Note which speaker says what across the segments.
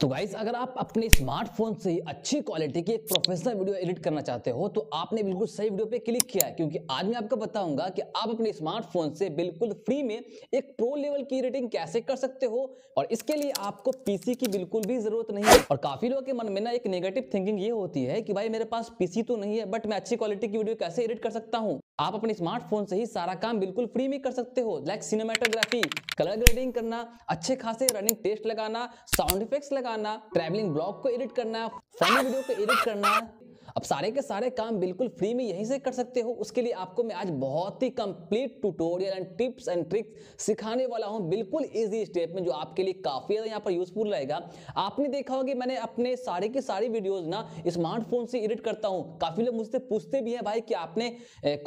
Speaker 1: तो गाइज अगर आप अपने स्मार्टफोन से ही अच्छी क्वालिटी की एक प्रोफेशनल वीडियो एडिट करना चाहते हो तो आपने बिल्कुल सही वीडियो पे क्लिक किया है क्योंकि आज मैं आपको बताऊंगा कि आप अपने स्मार्टफोन से बिल्कुल फ्री में एक प्रो लेवल की एडिटिंग कैसे कर सकते हो और इसके लिए आपको पीसी की बिल्कुल भी जरूरत नहीं है और काफी लोगों के मन में ना एक नेगेटिव थिंकिंग ये होती है कि भाई मेरे पास पीसी तो नहीं है बट मैं अच्छी क्वालिटी की वीडियो कैसे एडिट कर सकता हूँ आप अपने स्मार्टफोन से ही सारा काम बिल्कुल फ्री में कर सकते हो लाइक सिनेमाटोग्राफी कलर ग्रेडिंग करना अच्छे खासे रनिंग टेस्ट लगाना साउंड इफेक्ट्स लगाना ट्रैवलिंग ब्लॉग को एडिट करना फनी वीडियो को एडिट करना अब सारे के सारे काम बिल्कुल फ्री में यहीं से कर सकते हो उसके लिए आपको मैं आज बहुत ही complete tutorial and tips and tricks सिखाने वाला हूं बिल्कुल इजी स्टेप में जो आपके लिए काफी ज्यादा यहां पर यूजफुल रहेगा आपने देखा होगा मैंने अपने सारे के सारे वीडियोज ना स्मार्टफोन से एडिट करता हूँ काफी लोग मुझसे पूछते भी है भाई कि आपने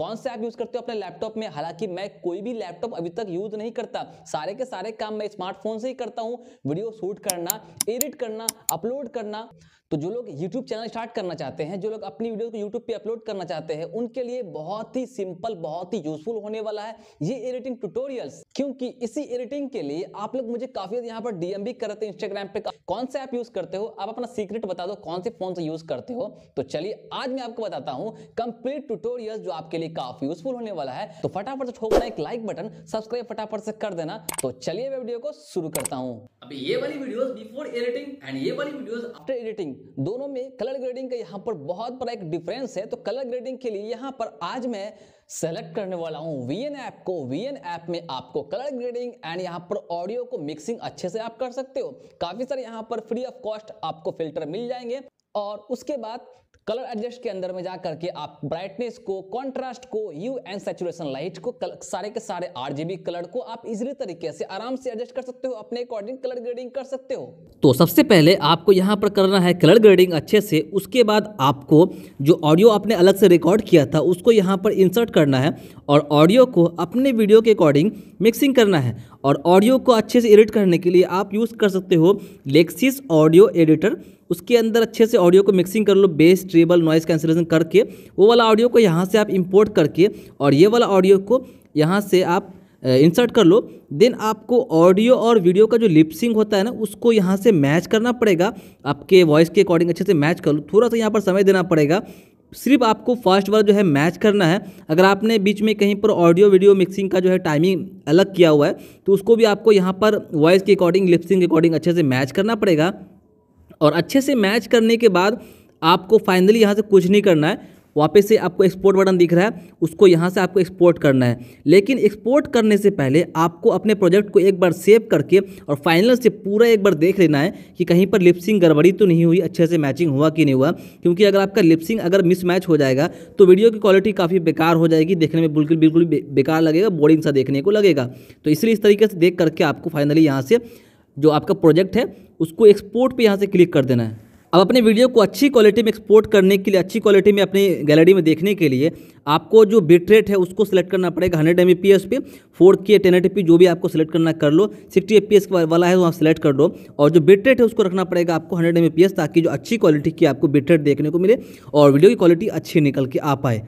Speaker 1: कौन सा ऐप यूज करते हो अपने लैपटॉप में हालांकि मैं कोई भी लैपटॉप अभी तक यूज नहीं करता सारे के सारे काम मैं स्मार्टफोन से ही करता हूँ वीडियो शूट करना एडिट करना अपलोड करना तो जो लोग यूट्यूब चैनल स्टार्ट करना चाहते हैं जो लोग अपनी वीडियो को यूट्यूब पे अपलोड करना चाहते हैं उनके लिए बहुत ही सिंपल बहुत ही यूजफुल होने वाला है ये एडिटिंग ट्यूटोरियल्स क्योंकि इसी एडिटिंग के लिए आप लोग मुझे काफी यहाँ पर डीएम भी करते हैं इंस्टाग्राम पे कौन से ऐप यूज करते हो आप अपना सीक्रेट बता दो कौन से फोन से यूज करते हो तो चलिए आज मैं आपको बताता हूँ कंप्लीट ट्यूटोरियल जो आपके लिए काफी यूजफुल होने वाला है तो फटाफट से ठोकना एक लाइक बटन सब्सक्राइब फटाफट से कर देना तो चलिए मैं वीडियो को शुरू करता हूँ अभी ये वाली वीडियो बिफोर एडिटिंग एंड ये वाली वीडियो आफ्टर एडिटिंग दोनों में कलर ग्रेडिंग का यहाँ पर बहुत बड़ा एक डिफरेंस है तो कलर ग्रेडिंग के लिए यहाँ पर आज मैं सेलेक्ट करने वाला हूँ वी एन ऐप को वी एन ऐप में आपको कलर ग्रेडिंग एंड यहाँ पर ऑडियो को मिक्सिंग अच्छे से आप कर सकते हो काफी सारे यहाँ पर फ्री ऑफ कॉस्ट आपको फिल्टर मिल जाएंगे और उसके बाद कलर एडजस्ट के अंदर में जा करके आप ब्राइटनेस को कॉन्ट्रास्ट को यू एंड सेचुरेशन लाइट को कल, सारे के सारे आरजीबी कलर को आप इजी तरीके से आराम से एडजस्ट कर सकते हो अपने अकॉर्डिंग कलर ग्रेडिंग कर सकते हो तो सबसे पहले आपको यहाँ पर करना है कलर ग्रेडिंग अच्छे से उसके बाद आपको जो ऑडियो आपने अलग से रिकॉर्ड किया था उसको यहाँ पर इंसर्ट करना है और ऑडियो को अपने वीडियो के अकॉर्डिंग मिक्सिंग करना है और ऑडियो को अच्छे से एडिट करने के लिए आप यूज़ कर सकते हो लेक्सिस ऑडियो एडिटर उसके अंदर अच्छे से ऑडियो को मिक्सिंग कर लो बेस ट्रेबल नॉइस कैंसिलेशन करके वो वाला ऑडियो को यहाँ से आप इम्पोर्ट करके और ये वाला ऑडियो को यहाँ से आप इंसर्ट कर लो देन आपको ऑडियो और वीडियो का जो लिपसिंग होता है ना उसको यहाँ से मैच करना पड़ेगा आपके वॉइस के अकॉर्डिंग अच्छे से मैच कर लो थोड़ा सा यहाँ पर समय देना पड़ेगा सिर्फ आपको फर्स्ट वाला जो है मैच करना है अगर आपने बीच में कहीं पर ऑडियो वीडियो मिक्सिंग का जो है टाइमिंग अलग किया हुआ है तो उसको भी आपको यहाँ पर वॉइस के अकॉर्डिंग लिपसिंग के अकॉर्डिंग अच्छे से मैच करना पड़ेगा और अच्छे से मैच करने के बाद आपको फाइनली यहाँ से कुछ नहीं करना है वापस से आपको एक्सपोर्ट बटन दिख रहा है उसको यहाँ से आपको एक्सपोर्ट करना है लेकिन एक्सपोर्ट करने से पहले आपको अपने प्रोजेक्ट को एक बार सेव करके और फाइनल से पूरा एक बार देख लेना है कि कहीं पर लिपसिंग गड़बड़ी तो नहीं हुई अच्छे से मैचिंग हुआ कि नहीं हुआ क्योंकि अगर आपका लिपसिंग अगर मिसमैच हो जाएगा तो वीडियो की क्वालिटी काफ़ी बेकार हो जाएगी देखने में बिल्कुल बिल्कुल बेकार लगेगा बोरिंग सा देखने को लगेगा तो इसलिए इस तरीके से देख करके आपको फाइनली यहाँ से जो आपका प्रोजेक्ट है उसको एक्सपोर्ट पे यहाँ से क्लिक कर देना है अब अपने वीडियो को अच्छी क्वालिटी में एक्सपोर्ट करने के लिए अच्छी क्वालिटी में अपनी गैलरी में देखने के लिए आपको जो बिटरेट है उसको सेलेक्ट करना पड़ेगा हंड्रेड एम पी एस पे four K ten eighty P जो भी आपको सेलेक्ट करना कर लो सिक्सटी ए पी एस वाला है वहाँ सेलेक्ट सिलेक्ट कर लो और जो बिटरेट है उसको रखना पड़ेगा आपको हंड्रेड एम पी एस ताकि जो अच्छी क्वालिटी की आपको बिटरेट देखने को मिले और वीडियो की क्वालिटी अच्छी निकल के आ पाए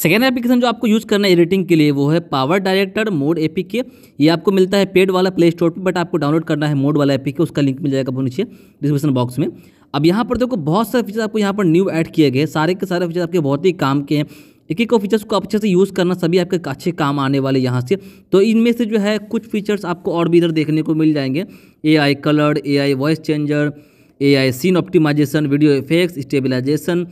Speaker 1: सेकेंड एप्लीकेशन जो आपको यूज़ करना है एडिटिंग के लिए वो है पावर डायरेक्टर मोड एपी के ये आपको मिलता है पेड वाला प्ले स्टोर पर बट आपको डाउनलोड करना है मोड वाला एपी के उसका लिंक मिल जाएगा बहुत नीचे डिस्क्रिप्शन बॉक्स में अब यहाँ पर देखो बहुत सारे फीचर आपको यहाँ पर न्यू ऐड किए गए सारे के सारे फीचर आपके बहुत ही काम के हैं एक एक फीचर्स को अच्छे से यूज़ करना सभी आपके अच्छे काम आने वाले यहाँ से तो इनमें से जो है कुछ फीचर्स आपको और भी इधर देखने को मिल जाएंगे A I colour A I voice changer A I scene optimisation video effects stabilisation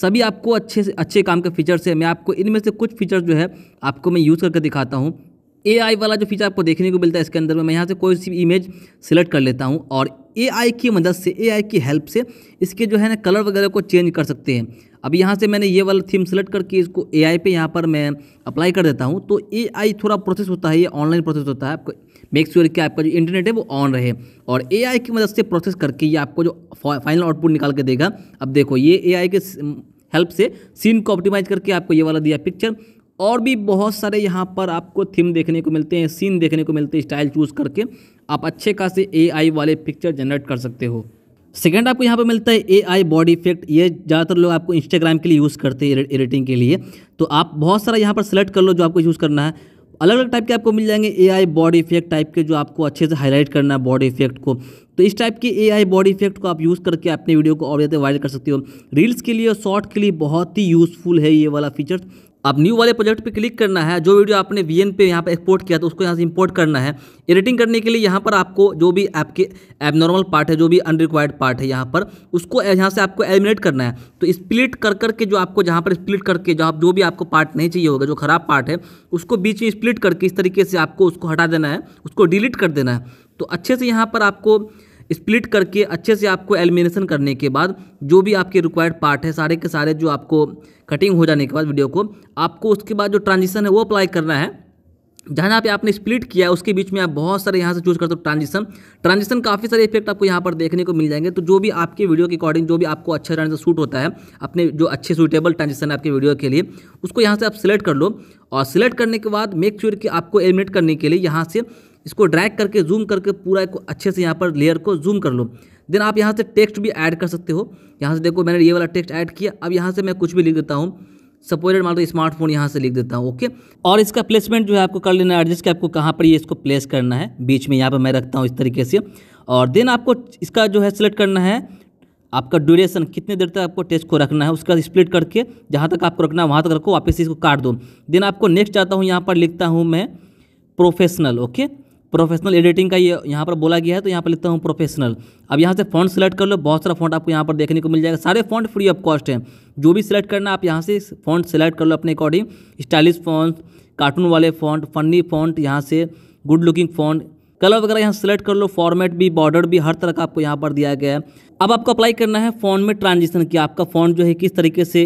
Speaker 1: सभी आपको अच्छे से अच्छे काम के फीचर्स है मैं आपको इनमें से कुछ फीचर्स जो है आपको मैं यूज़ करके दिखाता हूँ ए वाला जो फीचर आपको देखने को मिलता है इसके अंदर में मैं यहाँ से कोई सी इमेज सेलेक्ट कर लेता हूँ और ए की मदद से ए की हेल्प से इसके जो है ना कलर वगैरह को चेंज कर सकते हैं अब यहाँ से मैंने ये वाला थीम सेलेक्ट करके इसको ए आई पे यहाँ पर मैं अप्लाई कर देता हूँ तो ए आई थोड़ा प्रोसेस होता है ये ऑनलाइन प्रोसेस होता है आपको मेक श्योर कि आपका जो इंटरनेट है वो ऑन रहे और ए आई की मदद से प्रोसेस करके ये आपको जो फाइनल आउटपुट निकाल के देगा अब देखो ये ए आई के हेल्प से सीन को ऑप्टिमाइज करके आपको ये वाला दिया पिक्चर और भी बहुत सारे यहाँ पर आपको थीम देखने को मिलते हैं सीन देखने को मिलते हैं स्टाइल चूज़ करके आप अच्छे खासे ए वाले पिक्चर जनरेट कर सकते हो सेकेंड आपको यहाँ पर मिलता है ए आई बॉडी इफेक्ट ये ज़्यादातर लोग आपको इंस्टाग्राम के लिए यूज़ करते हैं एडिटिंग के लिए तो आप बहुत सारा यहाँ पर सेलेक्ट कर लो जो आपको यूज़ करना है अलग अलग टाइप के आपको मिल जाएंगे A I body effect type के जो आपको अच्छे से हाईलाइट करना है बॉडी इफेक्ट को तो इस टाइप के ए आई बॉडी इफेक्ट को आप यूज़ करके अपने वीडियो को और ज़्यादा वायरल कर सकते हो रील्स के लिए और शॉर्ट के लिए बहुत ही यूज़फुल है ये वाला फीचर अब न्यू वाले प्रोजेक्ट पे क्लिक करना है जो वीडियो आपने वी पे यहाँ पर एक्सपोर्ट किया तो उसको यहाँ से इंपोर्ट करना है एडिटिंग करने के लिए यहाँ पर आपको जो भी आपके एबनॉर्मल पार्ट है जो भी अनरिक्वायर्ड पार्ट है यहाँ पर उसको यहाँ से आपको एलिमिनेट करना है तो स्प्लिट कर करके जो आपको जहाँ पर स्प्लिट करके जो जो भी आपको पार्ट नहीं चाहिए होगा जो खराब पार्ट है उसको बीच में स्प्लिट करके इस तरीके से आपको उसको हटा देना है उसको डिलीट कर देना है तो अच्छे से यहाँ पर आपको स्प्लिट करके अच्छे से आपको एलिमिनेशन करने के बाद जो भी आपके रिक्वायर्ड पार्ट है सारे के सारे जो आपको कटिंग हो जाने के बाद वीडियो को आपको उसके बाद जो ट्रांजिशन है वो अप्लाई करना है जहाँ जहाँ पे आपने स्प्लिट किया है उसके बीच में आप बहुत सारे यहाँ से चूज करते हो ट्रांजिशन ट्रांजिशन काफ़ी सारे इफेक्ट आपको यहाँ पर देखने को मिल जाएंगे तो जो भी आपके वीडियो के अकॉर्डिंग जो भी आपको अच्छा ट्रांजिशन सूट होता है अपने जो अच्छे सूटेबल ट्रांजिशन है आपके वीडियो के लिए उसको यहाँ से आप सिलेक्ट कर लो और सिलेक्ट करने के बाद मेक श्योर sure कि आपको एलिमिनेट करने के लिए यहाँ से इसको ड्रैग करके जूम करके पूरा एक अच्छे से यहाँ पर लेयर को जूम कर लो देन आप यहाँ से टेक्स्ट भी ऐड कर सकते हो यहाँ से देखो मैंने ये वाला टेक्स्ट ऐड किया अब यहाँ से मैं कुछ भी लिख देता हूँ सपोर्टेड मान लो स्मार्टफोन यहाँ से लिख देता हूँ ओके और इसका प्लेसमेंट जो है आपको कर लेना है एडजस्ट कि आपको कहाँ पर ये इसको प्लेस करना है बीच में यहाँ पर मैं रखता हूँ इस तरीके से और देन आपको इसका जो है सिलेक्ट करना है आपका ड्यूरेशन कितने देर तक आपको टेस्ट को रखना है उसका स्प्लिट करके जहाँ तक आपको रखना है वहाँ तक रखो वापस इसको काट दो देन आपको नेक्स्ट जाता हूँ यहाँ पर लिखता हूँ मैं प्रोफेशनल ओके प्रोफेशनल एडिटिंग का ये यहाँ पर बोला गया है तो यहाँ पर लिखता हूँ प्रोफेशनल अब यहाँ से फॉन्ट सेलेक्ट कर लो बहुत सारा फॉन्ट आपको यहाँ पर देखने को मिल जाएगा सारे फॉन्ट फ्री ऑफ कॉस्ट हैं जो भी सिलेक्ट करना आप यहाँ से फॉन्ट सेलेक्ट कर लो अपने अकॉर्डिंग स्टाइलिश फॉन्ट कार्टून वाले फॉन्ट फनी फॉन्ट यहाँ से गुड लुकिंग फॉन्ट कलर वगैरह यहाँ सेलेक्ट कर लो फॉर्मेट भी बॉर्डर भी हर तरह का आपको यहाँ पर दिया गया है अब आपको अप्लाई करना है फ़ॉन्ट में ट्रांजिशन की आपका फ़ॉन्ट जो है किस तरीके से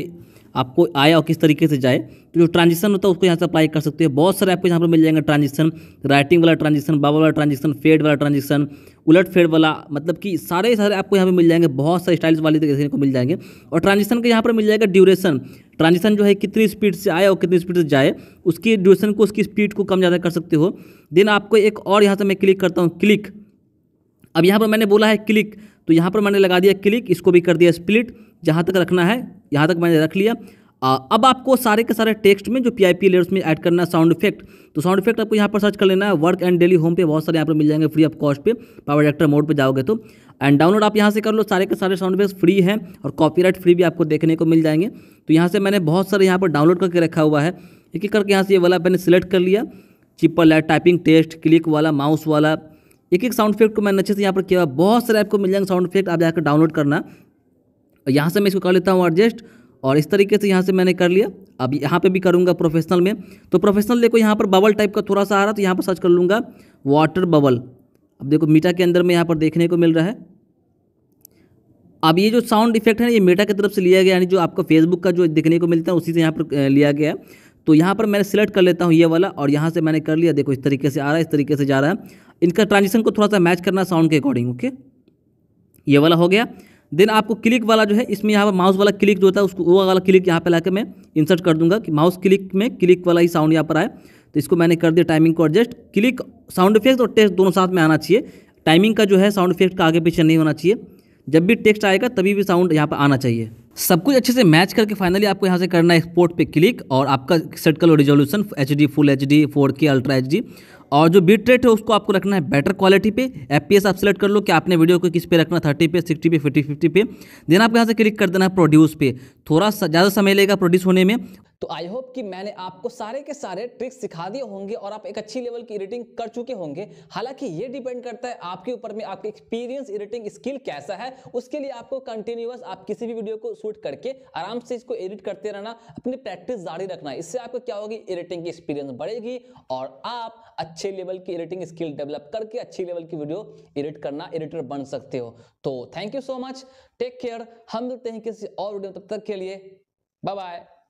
Speaker 1: आपको आए और किस तरीके से जाए तो जो ट्रांजिशन होता है उसको यहाँ से अप्लाई कर सकते हो बहुत सारे आपको यहाँ पर मिल जाएंगे ट्रांजिशन राइटिंग वाला ट्रांजिशन बाबा वाला ट्रांजिशन फेड वाला ट्रांजिशन उलट फेड वाला मतलब कि सारे सारे आपको यहाँ पर मिल जाएंगे बहुत सारे स्टाइल्स वाले देखने को मिल जाएंगे और ट्रांजिशन का यहाँ पर मिल जाएगा ड्यूरेशन ट्रांजिशन जो है कितनी स्पीड से आए और कितनी स्पीड से जाए उसकी ड्यूरेशन को उसकी स्पीड को कम ज़्यादा कर सकते हो देन आपको एक और यहाँ से मैं क्लिक करता हूँ क्लिक अब यहाँ पर मैंने बोला है क्लिक तो यहाँ पर मैंने लगा दिया क्लिक इसको भी कर दिया स्प्लिट जहाँ तक रखना है यहाँ तक मैंने रख लिया आ, अब आपको सारे के सारे टेक्स्ट में जो पी आई पी लेयर्स में ऐड करना है साउंड इफेक्ट तो साउंड इफेक्ट आपको यहाँ पर सर्च कर लेना है वर्क एंड डेली होम पे बहुत सारे यहाँ पर मिल जाएंगे फ्री ऑफ कॉस्ट पे पावर डायरेक्टर मोड पे जाओगे तो एंड डाउनलोड आप यहाँ से कर लो सारे के सारे साउंड इफेक्ट फ्री हैं और कॉपीराइट फ्री भी आपको देखने को मिल जाएंगे तो यहाँ से मैंने बहुत सारे यहाँ पर डाउनलोड करके रखा हुआ है एक एक करके यहाँ से ये वाला मैंने सिलेक्ट कर लिया चिपल है टाइपिंग टेस्ट क्लिक वाला माउस वाला एक एक साउंड इफेक्ट को मैंने अच्छे से यहाँ पर किया बहुत सारे आपको मिल जाएंगे साउंड इफेक्ट आप जाकर डाउनलोड करना यहाँ से मैं इसको कर लेता हूँ एडजस्ट और इस तरीके से यहाँ से मैंने कर लिया अब यहाँ पे भी करूँगा प्रोफेशनल में तो प्रोफेशनल देखो यहाँ पर बबल टाइप का थोड़ा सा आ रहा है तो यहाँ पर सर्च कर लूँगा वाटर बबल अब देखो मीटा के अंदर में यहाँ पर देखने को मिल रहा है अब ये जो साउंड इफेक्ट है ये मेटा की तरफ से लिया गया यानी जो आपको फेसबुक का जो देखने को मिलता है उसी से यहाँ पर लिया गया है तो यहाँ पर मैंने सिलेक्ट कर लेता हूँ ये वाला और यहाँ से मैंने कर लिया देखो इस तरीके से आ रहा है इस तरीके से जा रहा है इनका ट्रांजिशन को थोड़ा सा मैच करना साउंड के अकॉर्डिंग ओके ये वाला हो गया देन आपको क्लिक वाला जो है इसमें यहाँ पर माउस वाला क्लिक जो होता है उसको वो वाला क्लिक यहाँ पर लाकर मैं इंसर्ट कर दूंगा कि माउस क्लिक में क्लिक वाला ही साउंड यहाँ पर आए तो इसको मैंने कर दिया टाइमिंग को एडजस्ट क्लिक साउंड इफेक्ट और टेस्ट दोनों साथ में आना चाहिए टाइमिंग का जो है साउंड इफेक्ट का आगे पीछे नहीं होना चाहिए जब भी टेक्स्ट आएगा तभी भी साउंड यहाँ पर आना चाहिए सब कुछ अच्छे से मैच करके फाइनली आपको यहाँ से करना है एक्सपोर्ट पे क्लिक और आपका सेट कर resolution H D full H D four K ultra H D और जो बीट रेट है उसको आपको रखना है बेटर क्वालिटी पे एफ आप सेलेक्ट कर लो कि आपने वीडियो को किस पे रखना थर्टी पे सिक्सटी पे फिफ्टी फिफ्टी पे देन आपको यहाँ से क्लिक कर देना है प्रोड्यूस पे थोड़ा सा ज़्यादा समय लेगा प्रोड्यूस होने में तो आई होप कि मैंने आपको सारे के सारे ट्रिक्स सिखा दिए होंगे और आप एक अच्छी लेवल की एडिटिंग कर चुके होंगे हालांकि ये डिपेंड करता है आपके ऊपर में आपके एक्सपीरियंस एडिटिंग स्किल कैसा है उसके लिए आपको कंटिन्यूस आप किसी भी वीडियो को शूट करके आराम से इसको एडिट करते रहना अपनी प्रैक्टिस जारी रखना इससे आपको क्या होगी एडिटिंग की एक्सपीरियंस बढ़ेगी और आप अच्छे लेवल की एडिटिंग स्किल डेवलप करके अच्छी लेवल की वीडियो एडिट करना एडिटर बन सकते हो तो thank you so much take care हम मिलते हैं किसी और वीडियो तब तक के लिए बाय बाय